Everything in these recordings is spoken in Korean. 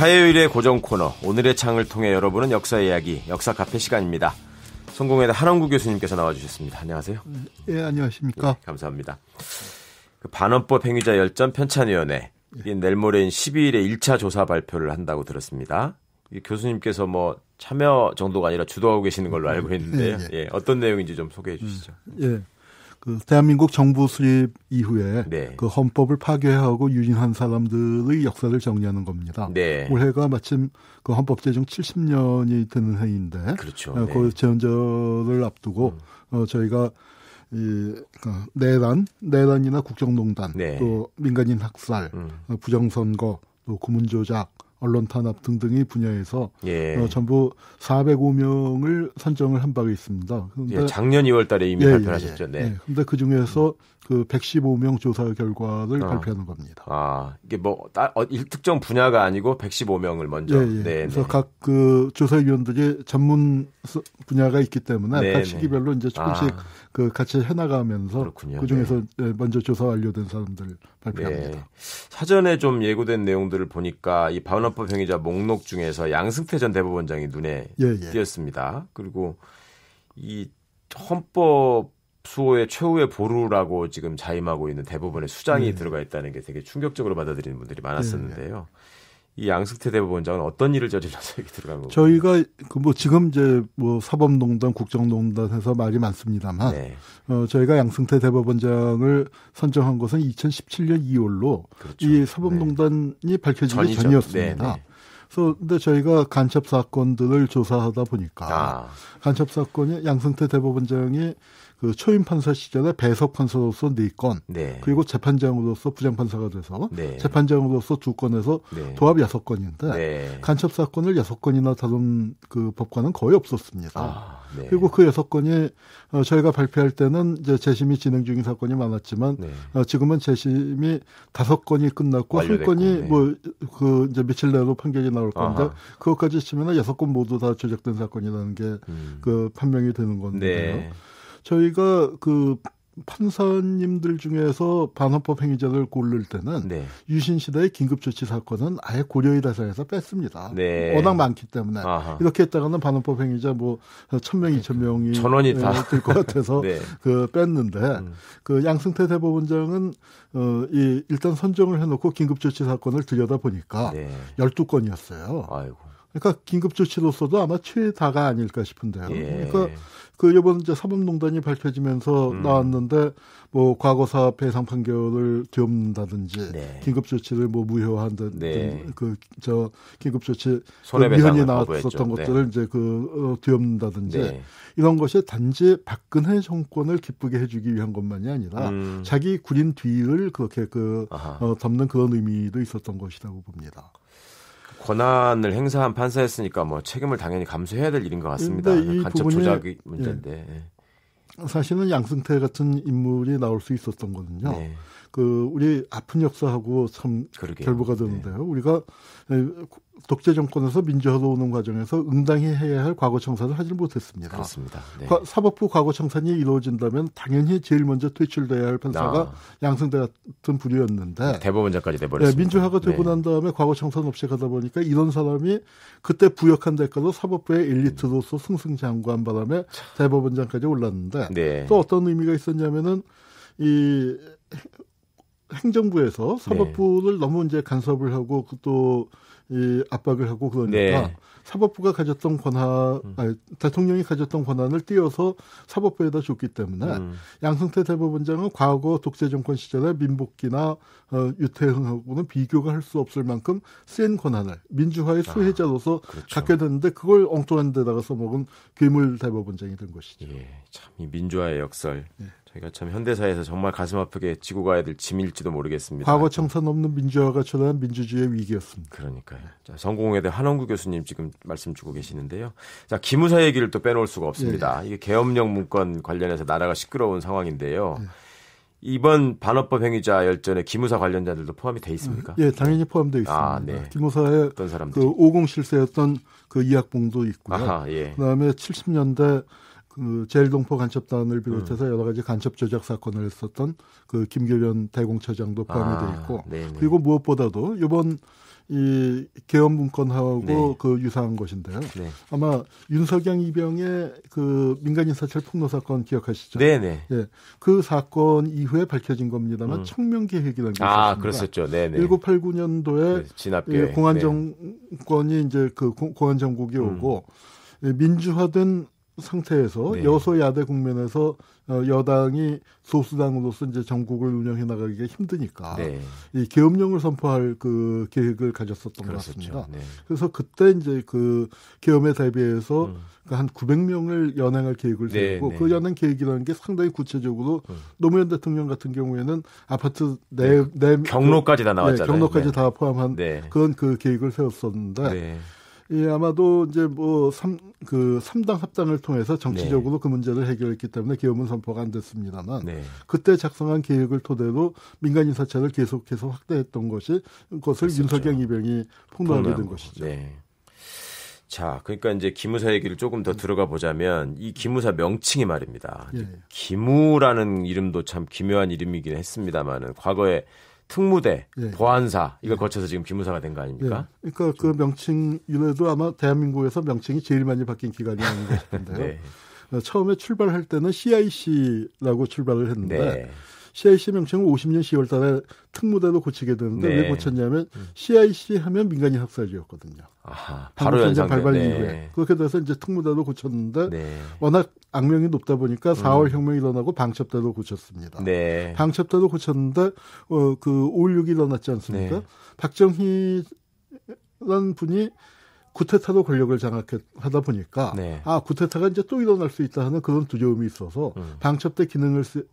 화요일의 고정 코너 오늘의 창을 통해 여러분은 역사 이야기 역사 카페 시간입니다. 성공회대 한원구 교수님께서 나와주셨습니다. 안녕하세요. 네, 예 안녕하십니까. 예, 감사합니다. 그 반원법 행위자 열전 편찬위원회 예. 내일 모레인 12일에 1차 조사 발표를 한다고 들었습니다. 교수님께서 뭐 참여 정도가 아니라 주도하고 계시는 걸로 알고 있는데요. 예, 예. 어떤 내용인지 좀 소개해 주시죠. 음, 예. 그 대한민국 정부 수립 이후에 네. 그 헌법을 파괴하고 유인한 사람들의 역사를 정리하는 겁니다. 네. 올해가 마침 그 헌법 제정 70년이 되는 해인데 그렇죠. 어, 네. 그 재헌절을 앞두고 음. 어, 저희가 이 어, 내란, 내란이나 국정농단, 네. 또 민간인 학살, 음. 어, 부정선거, 또 구문조작 언론 탄압 등등의 분야에서 예. 어, 전부 405명을 선정을 한 바가 있습니다. 그런데 예, 작년 2월달에 이미 예, 예 발표하셨죠. 예. 네. 예, 그런데 그 중에서 그 115명 조사 결과를 어. 발표하는 겁니다. 아 이게 뭐 어, 일특정 분야가 아니고 115명을 먼저. 네, 그래서 네. 각그 조사위원들이 전문 분야가 있기 때문에 네, 각 네. 시기별로 이제 조금씩 아. 그 같이 해나가면서 그렇군요. 그중에서 네. 네. 먼저 조사 완료된 사람들 발표합니다. 네. 사전에 좀 예고된 내용들을 보니까 이 바운업법 행위자 목록 중에서 양승태 전 대법원장이 눈에 예, 예. 띄었습니다. 그리고 이 헌법 수호의 최후의 보루라고 지금 자임하고 있는 대부분의 수장이 네. 들어가 있다는 게 되게 충격적으로 받아들이는 분들이 예, 예. 많았었는데요. 네. 이 양승태 대법원장은 어떤 일을 저질러서 여기 들어간 거예요? 저희가 그 뭐 지금 이제 뭐 사법농단, 국정농단해서 말이 많습니다만, 네. 어, 저희가 양승태 대법원장을 선정한 것은 2017년 2월로 그렇죠. 이 사법농단이 네. 밝혀지기 전이죠. 전이었습니다 네, 네. 그래서 근데 저희가 간첩 사건들을 조사하다 보니까 아. 간첩 사건이 양승태 대법원장이 그 초임 판사 시절에 배석 판사로서 네 건, 네. 그리고 재판장으로서 부장 판사가 돼서 네. 재판장으로서 두 건에서 네. 도합 여섯 건인데 네. 간첩 사건을 여섯 건이나 다룬 그 법관은 거의 없었습니다. 아. 네. 그리고 그 여섯 건이 어, 저희가 발표할 때는 이제 재심이 진행 중인 사건이 많았지만 네. 어, 지금은 재심이 다섯 건이 끝났고 완 건이 네. 뭐그 이제 며칠 내로 판결이 나올 건데 아하. 그것까지 치면은 여섯 건 모두 다 조작된 사건이라는 게그 음. 그 판명이 되는 건데요. 네. 저희가 그 판사님들 중에서 반헌법 행위자를 고를 때는 네. 유신 시대의 긴급조치 사건은 아예 고려의 대상에서 뺐습니다. 네. 워낙 많기 때문에 아하. 이렇게 했다가는 반헌법 행위자 뭐천 명, 이천 명이 전원이 다될 것 같아서 네. 그 뺐는데 음. 그 양승태 대법원장은 어 이 일단 선정을 해놓고 긴급조치 사건을 들여다 보니까 1 2 건이었어요 그러니까 긴급조치로서도 아마 최다가 아닐까 싶은데요. 예. 그러니까 그 이번 이제 사법농단이 밝혀지면서 음. 나왔는데 뭐 과거사 배상 판결을 뒤엎는다든지 네. 긴급조치를 뭐 무효화한다든지 네. 그저 긴급조치 그미이 나왔었던 네. 것들을 이제 그 어, 뒤엎는다든지 네. 이런 것이 단지 박근혜 정권을 기쁘게 해주기 위한 것만이 아니라 음. 자기 군인 뒤를 그렇게 그 어, 덮는 그런 의미도 있었던 것이라고 봅니다. 권한을 행사한 판사였으니까 뭐 책임을 당연히 감수해야 될 일인 것 네, 같습니다. 간첩 조작이 예. 문제인데. 예. 사실은 양승태 같은 인물이 나올 수 있었던 거는요. 네. 그 우리 아픈 역사하고 참 그러게요. 결부가 되는데요. 네. 우리가 독재 정권에서 민주화로 오는 과정에서 응당히 해야 할 과거 청산을 하질 못했습니다. 그렇습니다. 네. 사법부 과거 청산이 이루어진다면 당연히 제일 먼저 퇴출돼야 할 판사가 아. 양성되었던 부류였는데 네, 대법원장까지 돼버렸습니다. 네, 민주화가 네. 되고 난 다음에 과거 청산 없이 가다 보니까 이런 사람이 그때 부역한 대가로 사법부의 엘리트로서 승승장구한 바람에 대법원장까지 올랐는데 네. 또 어떤 의미가 있었냐면은 이 행정부에서 사법부를 네. 너무 이제 간섭을 하고 그 또이 압박을 하고 그러니까 네. 사법부가 가졌던 권한, 음. 아니, 대통령이 가졌던 권한을 띄어서 사법부에다 줬기 때문에 음. 양승태 대법원장은 과거 독재 정권 시절에 민복기나 어, 유태흥하고는 비교가 할 수 없을 만큼 센 권한을 민주화의 아, 수혜자로서 아, 그렇죠. 갖게 됐는데 그걸 엉뚱한 데다가 써먹은 괴물 대법원장이 된 것이죠. 예, 참이 민주화의 역설. 예. 저희가 참 현대사에서 정말 가슴 아프게 지고 가야 될 짐일지도 모르겠습니다. 과거 청산 없는 민주화가 초래한 민주주의의 위기였습니다. 그러니까요. 자, 성공회대 한원구 교수님 지금 말씀 주고 계시는데요. 자, 기무사 얘기를 또 빼놓을 수가 없습니다. 예, 예. 이게 계엄령 문건 관련해서 나라가 시끄러운 상황인데요. 예. 이번 반어법 행위자 열전에 기무사 관련자들도 포함이 돼 있습니까? 예, 예 당연히 네. 포함되어 아, 있습니다. 아, 네. 기무사의 어떤 사람들? 그 오공 실세였던 그 이학봉도 있고요. 아하, 예. 그다음에 70년대 그 제일동포 간첩단을 비롯해서 음. 여러 가지 간첩 조작 사건을 했었던 그 김교련 대공처장도 포함이 아, 돼 있고 네네. 네. 그리고 무엇보다도 이번 이계엄문건하고 네. 그 유사한 것인데요. 네. 아마 윤석영 이병의 그 민간인 사찰 폭로 사건 기억하시죠? 네네. 네. 예, 그 사건 이후에 밝혀진 겁니다만 음. 청명 계획이라는 게 아, 있었습니다. 그랬었죠. 네네. 1989년도에 그 진압 예, 공안 정권이 네. 이제 그 공안 정국이 음. 오고 음. 민주화된 상태에서 네. 여소야대 국면에서 어, 여당이 소수당으로서 이제 정국을 운영해 나가기가 힘드니까 네. 이 계엄령을 선포할 그 계획을 가졌었던 그렇었죠. 것 같습니다. 네. 그래서 그때 이제 그 계엄에 대비해서 음. 그 한 900명을 연행할 계획을 네, 세웠고그 네. 연행 계획이라는 게 상당히 구체적으로 음. 노무현 대통령 같은 경우에는 아파트 내, 네, 내 경로까지 다 나왔잖아요. 경로까지 다 포함한 그런 그 계획을 세웠었는데. 예, 아마도 이제 뭐 삼그 삼당합당을 통해서 정치적으로 네. 그 문제를 해결했기 때문에 계엄은 선포가 안 됐습니다만 네. 그때 작성한 계획을 토대로 민간인 사찰을 계속해서 확대했던 것이 그것을 그렇죠. 윤석열 이병이 폭로하게 된 것이죠. 네. 자, 그러니까 이제 기무사 얘기를 조금 더 들어가 보자면 이 기무사 명칭이 말입니다. 예. 기무라는 이름도 참 기묘한 이름이긴 했습니다만은 과거에 특무대, 네. 보안사 이걸 네. 거쳐서 지금 기무사가 된 거 아닙니까? 네. 그러니까 그 명칭 이래도 아마 대한민국에서 명칭이 제일 많이 바뀐 기관이 아닌가 싶은데요. 네. 처음에 출발할 때는 CIC라고 출발을 했는데 네. CIC 명칭은 50년 10월 달에 특무대로 고치게 되는데 네. 왜 고쳤냐면 CIC 하면 민간인 학살이었거든요 아하, 바로 연장 발발 네. 이후에 그렇게 돼서 이제 특무대로 고쳤는데 네. 워낙 악명이 높다 보니까 4월 음. 혁명이 일어나고 방첩대로 고쳤습니다. 네. 방첩대로 고쳤는데 어, 그 5.16이 일어났지 않습니까? 네. 박정희는 분이 구테타로 권력을 장악하다 보니까 네. 아 구테타가 이제 또 일어날 수 있다 하는 그런 두려움이 있어서 음. 방첩대 기능을 쓰,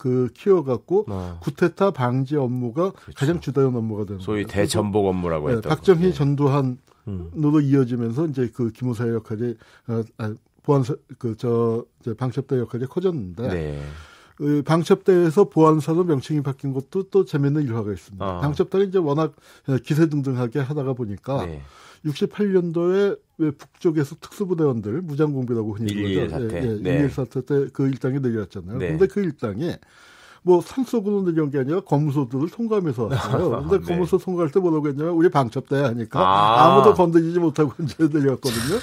그 키워갖고 아. 구테타 방지 업무가 그렇죠. 가장 주도운 업무가 되는 소위 거예요. 대전복 업무라고 네, 했던 박정희 예. 전두환으로 음. 이어지면서 이제 그 김호사의 역할이 어, 아, 아, 보안 그저 방첩대 역할이 커졌는데 네. 그 방첩대에서 보안사로 명칭이 바뀐 것도 또 재밌는 일화가 있습니다. 어. 방첩대는 이제 워낙 기세등등하게 하다가 보니까 네. 68년도에 왜 북쪽에서 특수부대원들 무장공비라고 흔히 부르죠. 예, 1 예, 사태 때 그 일당이 내려왔잖아요. 네. 근데 그 일당이 뭐 산속으로 내려온 게 아니라 검소들을 통과하면서 왔어요. 근데 네. 검소 통과할 때 뭐라고 했냐면 우리 방첩대 하니까 아. 무도 건드리지 못하고 이제 내려왔거든요.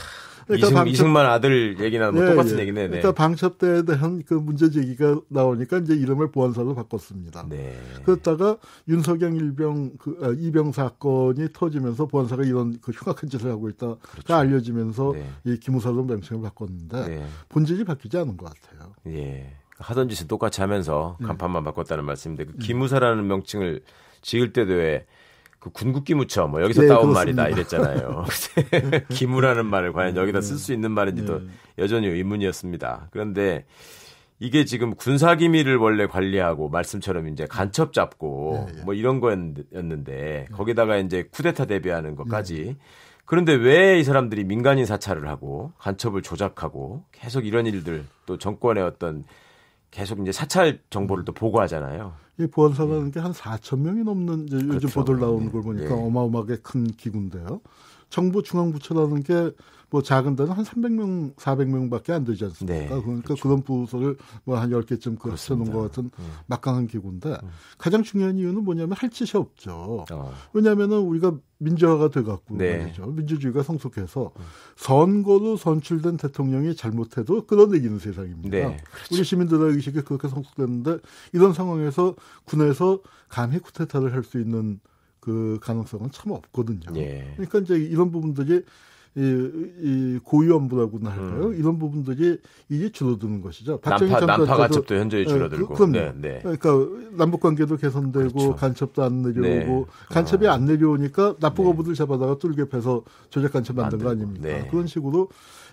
그러니까 이승, 방첩, 이승만 아들 얘기나 뭐 예, 똑같은 예. 얘기네. 그러니까 네. 방첩대에 대한 그 문제 제기가 나오니까 이제 이름을 보안사로 바꿨습니다. 네. 그러다가 윤석영 일병 그 아, 이병 사건이 터지면서 보안사가 이런 그 흉악한 짓을 하고 있다가 그렇죠. 알려지면서 네. 이 기무사로 명칭을 바꿨는데 네. 본질이 바뀌지 않은 것 같아요. 예. 하던 짓은 똑같이 하면서 네. 간판만 바꿨다는 말씀인데 그 음. 기무사라는 명칭을 지을 때도 왜그 군국기 무쳐 뭐 여기서 네, 따온 그렇습니다. 말이다 이랬잖아요. 기무라는 말을 과연 여기다 쓸 수 있는 말인지도 네. 여전히 의문이었습니다. 그런데 이게 지금 군사 기밀을 원래 관리하고 말씀처럼 이제 간첩 잡고 네, 네. 뭐 이런 거였는데 네. 거기다가 이제 쿠데타 대비하는 것까지 네, 그런데 왜 이 사람들이 민간인 사찰을 하고 간첩을 조작하고 계속 이런 일들 또 정권의 어떤 계속 이제 사찰 정보를 또 보고하잖아요. 이 보안사라는 게 한 4천 명이 넘는 이제 요즘 그렇죠. 보도를 나오는 걸 네. 보니까 예. 어마어마하게 큰 기구인데요. 정부중앙부처라는게 뭐 작은 데는 한 300명, 400명밖에 안 되지 않습니까? 네, 그러니까 그렇죠. 그런 부서를 뭐 한 10개쯤 그쳐놓은 것 같은 네. 막강한 기구인데 음. 가장 중요한 이유는 뭐냐면 할 짓이 없죠. 어. 왜냐면은 우리가 민주화가 돼갖고 네. 말이죠. 민주주의가 성숙해서 음. 선거로 선출된 대통령이 잘못해도 끌어내기는 세상입니다. 네, 그렇죠. 우리 시민들의 의식이 그렇게 성숙됐는데 이런 상황에서 군에서 감히 쿠데타를 할 수 있는 그 가능성은 참 없거든요. 예. 그러니까 이제 이런 부분들이 이, 이 고위험부라고나 할까요? 음. 이런 부분들이 이제 줄어드는 것이죠. 박정희 남파, 남파 간첩도 현저히 예, 줄어들고. 그, 네, 네. 그러니까 남북 관계도 개선되고 그렇죠. 간첩도 안 네. 내려오고 네. 간첩이 아. 안 내려오니까 나쁜 네. 거부들 잡아다가 뚫게 패서 조작 간첩 만든 거 아닙니까? 네. 그런 식으로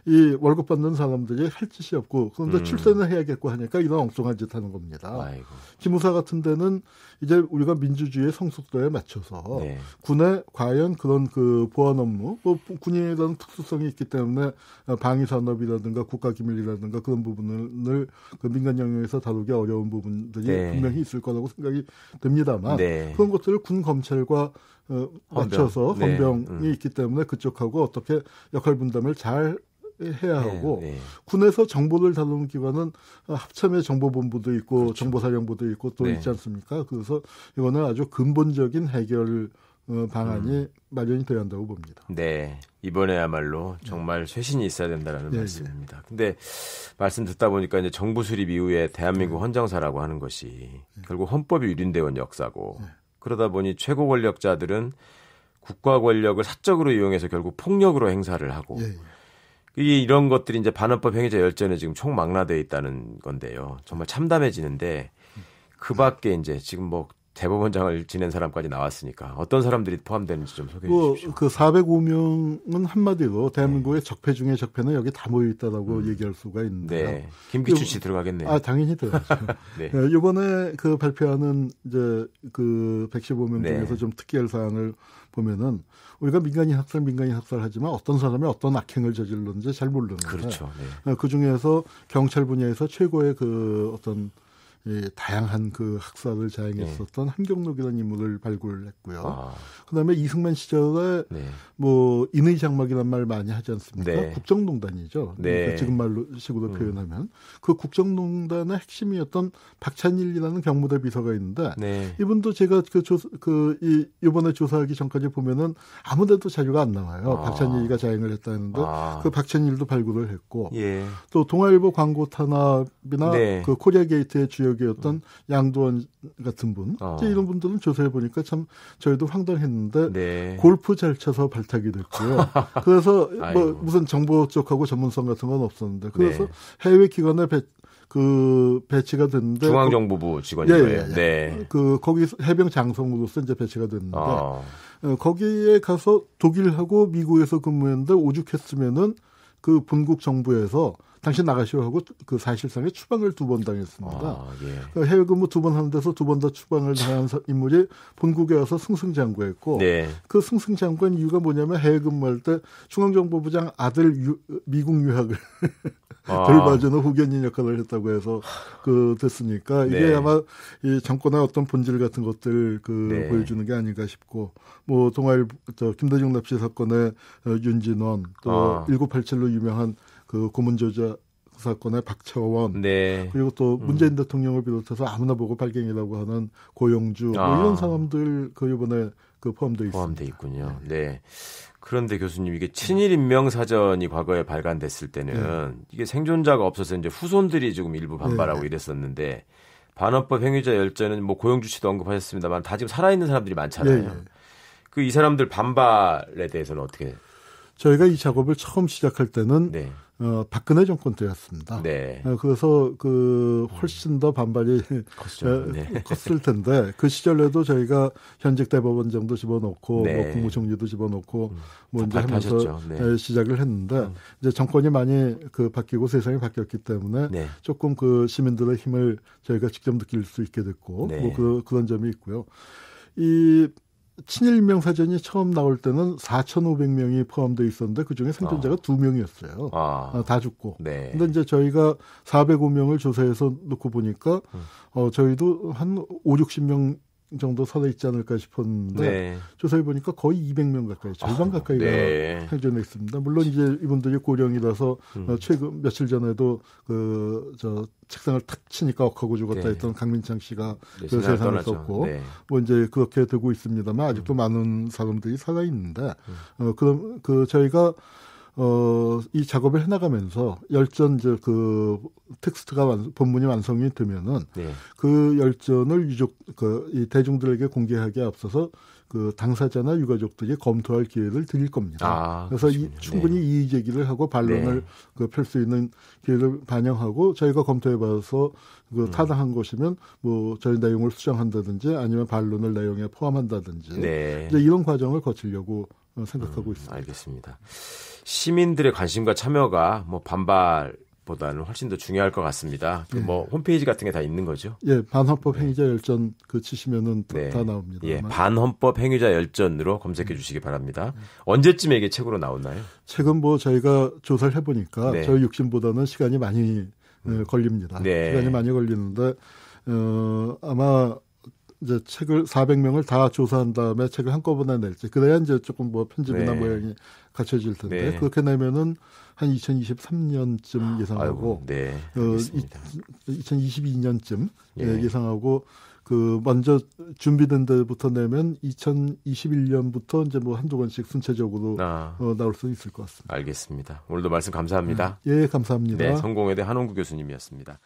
이 월급 받는 사람들이 할 짓이 없고 그런데 음. 출세는 해야겠고 하니까 이런 엉뚱한 짓 하는 겁니다. 아이고. 기무사 같은 데는 이제 우리가 민주주의의 성숙도에 맞춰서 네. 군에 과연 그런 그 보안 업무, 뭐 군인이라는 특수성이 있기 때문에 방위 산업이라든가 국가 기밀이라든가 그런 부분을 그 민간 영역에서 다루기 어려운 부분들이 네. 분명히 있을 거라고 생각이 듭니다만 네. 그런 것들을 군 검찰과 어, 맞춰서 네. 헌병이 네. 있기 때문에 그쪽하고 어떻게 역할 분담을 잘 해야 예, 하고 네, 네. 군에서 정보를 다루는 기관은 어, 합참의 정보본부도 있고 그렇죠. 정보사령부도 있고 또 네. 있지 않습니까? 그래서 이거는 아주 근본적인 해결 어, 방안이 음. 마련이 되어야 한다고 봅니다. 네. 이번에야말로 정말 쇄신이 있어야 된다라는 네, 말씀입니다. 네. 근데 말씀 듣다 보니까 이제 정부 수립 이후에 대한민국 네. 헌정사라고 하는 것이 네. 결국 헌법이 유린되온 어 역사고 네. 그러다 보니 최고 권력자들은 국가 권력을 사적으로 이용해서 결국 폭력으로 행사를 하고 예, 이 이런 것들이 이제 반환법 행위자 열전에 지금 총망라돼 있다는 건데요. 정말 참담해지는데 그 밖에 이제 지금 뭐 대법원장을 지낸 사람까지 나왔으니까 어떤 사람들이 포함되는지 좀 소개해 그, 주십시오. 그 405명은 한마디로 대한민국의 네. 적폐 중에 적폐는 여기 다 모여 있다라고 음. 얘기할 수가 있는데 네. 김기춘 씨 들어가겠네요. 아 당연히 들어가죠. 네. 네. 이번에 그 발표하는 이제 그 115명 중에서 좀 특이할 사항을 보면은 우리가 민간인 학살, 민간인 학살하지만 어떤 사람이 어떤 악행을 저질렀는지 잘 모르는 거죠. 그렇죠. 네. 어, 그 중에서 경찰 분야에서 최고의 그 어떤 예, 다양한 그 학사를 자행했었던 네. 한경록이라는 인물을 발굴했고요. 아. 그다음에 이승만 시절에 네. 뭐 인의 장막이란 말 많이 하지 않습니까? 네. 국정농단이죠. 그 지금 말로 식으로 음. 표현하면 그 국정농단의 핵심이었던 박찬일이라는 경무대 비서가 있는데 네. 이분도 제가 그조그 그 이, 요번에 조사하기 전까지 보면은 아무데도 자료가 안 나와요. 아. 박찬일이가 자행을 했다는데 아. 그 박찬일도 발굴을 했고 예. 또 동아일보 광고 탄압 이나 네. 그 코리아 게이트의 주역이었던 음. 양도원 같은 분 어. 이런 분들은 조사해 보니까 참 저희도 황당했는데 네. 골프 잘 쳐서 발탁이 됐고요. 그래서 뭐 무슨 정보 쪽하고 전문성 같은 건 없었는데 그래서 네. 해외 기관에 배, 그 배치가 됐는데 중앙정보부 직원이에요. 예, 예, 예, 네. 그 거기 해병 장성으로서 이제 배치가 됐는데 어. 어 거기에 가서 독일하고 미국에서 근무했는데 오죽했으면은 그 본국 정부에서 당신 나가시오 하고 그 사실상의 추방을 두 번 당했습니다. 아, 예. 그 그러니까 해외 근무 두 번 하는데서 두 번 더 추방을 당한 인물이 본국에 와서 승승장구했고 네. 그 승승장구한 이유가 뭐냐면 해외 근무할 때 중앙정보부장 아들 유, 미국 유학을 아. 절마저는 후견인 역할을 했다고 해서 그 됐으니까 이게 네. 아마 이 정권의 어떤 본질 같은 것들 그 네. 보여주는 게 아닌가 싶고 뭐 동아일 저 김대중 납치 사건의 어, 윤진원 또 아. 1987로 유명한 그 고문조자 사건의 박차원 네. 그리고 또 음. 문재인 음. 대통령을 비롯해서 아무나 보고 발갱이라고 하는 고영주 뭐 아. 뭐 이런 사람들 그 이번에 그 포함돼 있 포함돼 있군요. 네. 그런데 교수님 이게 친일 인명 사전이 과거에 발간됐을 때는 네. 이게 생존자가 없어서 이제 후손들이 지금 일부 반발하고 네. 이랬었는데 반환법 행위자 열전은 뭐 고영주 씨도 언급하셨습니다만 다 지금 살아있는 사람들이 많잖아요. 네. 네. 그이 사람들 반발에 대해서는 어떻게? 저희가 이 작업을 처음 시작할 때는 네. 어, 박근혜 정권 때였습니다. 네. 어, 그래서 그 훨씬 더 반발이 컸죠. 어, 네. 컸을 텐데 그 시절에도 저희가 현직 대법원장도 집어넣고 뭐 네. 뭐 국무총리도 집어넣고 음. 뭐 이제 하면서 네. 예, 시작을 했는데 음. 이제 정권이 많이 그 바뀌고 세상이 바뀌었기 때문에 네. 조금 그 시민들의 힘을 저희가 직접 느낄 수 있게 됐고 네. 뭐 그, 그런 점이 있고요. 이 친일명 사전이 처음 나올 때는 4,500명이 포함되어 있었는데 그중에 생존자가 2명이었어요다 아. 아. 아, 죽고. 네. 근데 이제 저희가 405명을 조사해서 놓고 보니까 음. 어 저희도 한 5, 60명 정도 살아 있지 않을까 싶었는데 네. 조사해 보니까 거의 200명 가까이 절반 아, 가까이가 네. 생존했습니다. 물론 이제 이분들이 고령이라서 음. 어, 최근 며칠 전에도 그 저 책상을 탁 치니까 억하고 죽었다 네. 했던 강민창 씨가 네, 그 세상을 떠나죠. 썼고 네. 뭐 이제 그렇게 되고 있습니다만 아직도 음. 많은 사람들이 살아 있는데 음. 어 그럼 그 저희가 어, 이 작업을 해나가면서 열전 저, 그 텍스트가 완, 본문이 완성이 되면은 네. 그 열전을 유족 그이 대중들에게 공개하기에 앞서서 그 당사자나 유가족들이 검토할 기회를 드릴 겁니다. 아, 그래서 이, 충분히 네. 이의 제기를 하고 반론을 네. 그펼 수 있는 기회를 반영하고 저희가 검토해봐서 그 음. 타당한 것이면 뭐 저희 내용을 수정한다든지 아니면 반론을 내용에 포함한다든지 네. 이제 이런 과정을 거치려고 생각하고 음, 있습니다. 알겠습니다. 시민들의 관심과 참여가 뭐 반발 보다는 훨씬 더 중요할 것 같습니다. 예. 뭐 홈페이지 같은 게 다 있는 거죠? 예, 반헌법 네. 행위자 열전 그 치시면은 네. 다 나옵니다. 예, 반헌법 행위자 열전으로 검색해 음. 주시기 바랍니다. 음. 언제쯤에 이게 책으로 나오나요? 책은 뭐 저희가 조사를 해 보니까 네. 저희 육심보다는 시간이 많이 어, 음. 걸립니다. 네. 시간이 많이 걸리는데 어, 아마 이제 책을 400명을 다 조사한 다음에 책을 한꺼번에 낼지 그래야 이제 조금 뭐 편집이나 네. 모양이 뭐 갖춰질 텐데 네. 그렇게 내면은 한 2023년쯤 예상하고 아이고, 네. 어, 이, 2022년쯤 예, 예. 예상하고 그 먼저 준비된 데부터 내면 2021년부터 이제 뭐 한두 권씩 순차적으로 아. 어, 나올 수 있을 것 같습니다. 알겠습니다. 오늘도 말씀 감사합니다. 예, 감사합니다. 네, 성공회대 한홍구 교수님이었습니다.